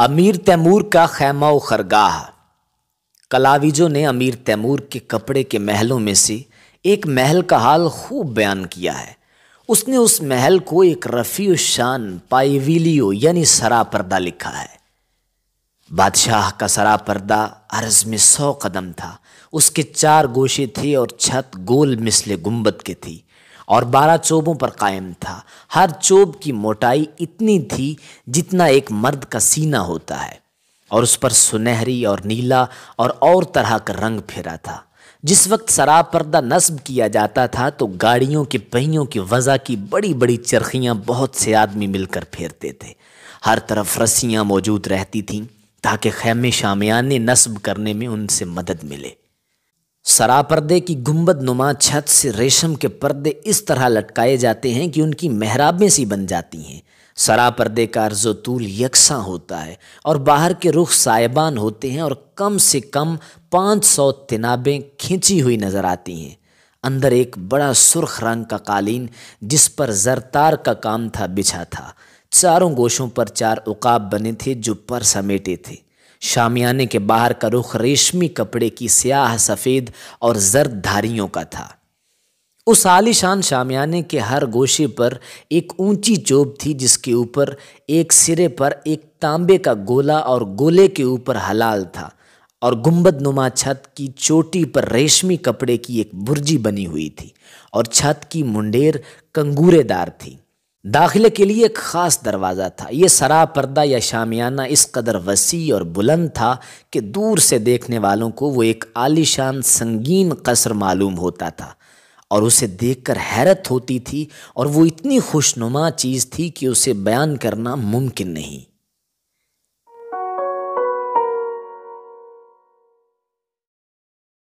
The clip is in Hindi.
अमीर तैमूर का खैमा खरगाह कलाविजों ने अमीर तैमूर के कपड़े के महलों में से एक महल का हाल खूब बयान किया है उसने उस महल को एक रफ़ी शान पाईवीलियो यानी सरा पर्दा लिखा है बादशाह का सरा पर्दा अर्ज में सौ कदम था उसके चार गोशे थे और छत गोल मिसले गुम्बद के थी और बारह चोबों पर कायम था हर चोब की मोटाई इतनी थी जितना एक मर्द का सीना होता है और उस पर सुनहरी और नीला और और तरह का रंग फेरा था जिस वक्त शराब पर्दा नस्ब किया जाता था तो गाड़ियों के पहियों की वजह की बड़ी बड़ी चरखियाँ बहुत से आदमी मिलकर फेरते थे हर तरफ रस्सियाँ मौजूद रहती थीं ताकि खेमे शामियाने नस्ब करने में उनसे मदद मिले सरापर्दे की गुंबद नुमा छत से रेशम के पर्दे इस तरह लटकाए जाते हैं कि उनकी मेहराबें सी बन जाती हैं सरापर्दे का तूल यकसा होता है और बाहर के रुख साइबान होते हैं और कम से कम पाँच सौ तिनाबें खींची हुई नज़र आती हैं अंदर एक बड़ा सुर्ख रंग का कालीन जिस पर जरतार का काम था बिछा था चारों गोशों पर चार उकाब बने थे जो पर समेटे थे शामियाने के बाहर का रुख रेशमी कपड़े की स्याह सफ़ेद और जर्द धारियों का था उस आलिशान शामियाने के हर गोशे पर एक ऊंची चोब थी जिसके ऊपर एक सिरे पर एक तांबे का गोला और गोले के ऊपर हलाल था और गुम्बद नुमा छत की चोटी पर रेशमी कपड़े की एक बुर्जी बनी हुई थी और छत की मुंडेर कंगूरेदार थी दाखिले के लिए एक ख़ास दरवाज़ा था ये सरा पर्दा या शामियाना इस कदर वसी और बुलंद था कि दूर से देखने वालों को वो एक आलीशान संगीन कसर मालूम होता था और उसे देखकर हैरत होती थी और वो इतनी खुशनुमा चीज़ थी कि उसे बयान करना मुमकिन नहीं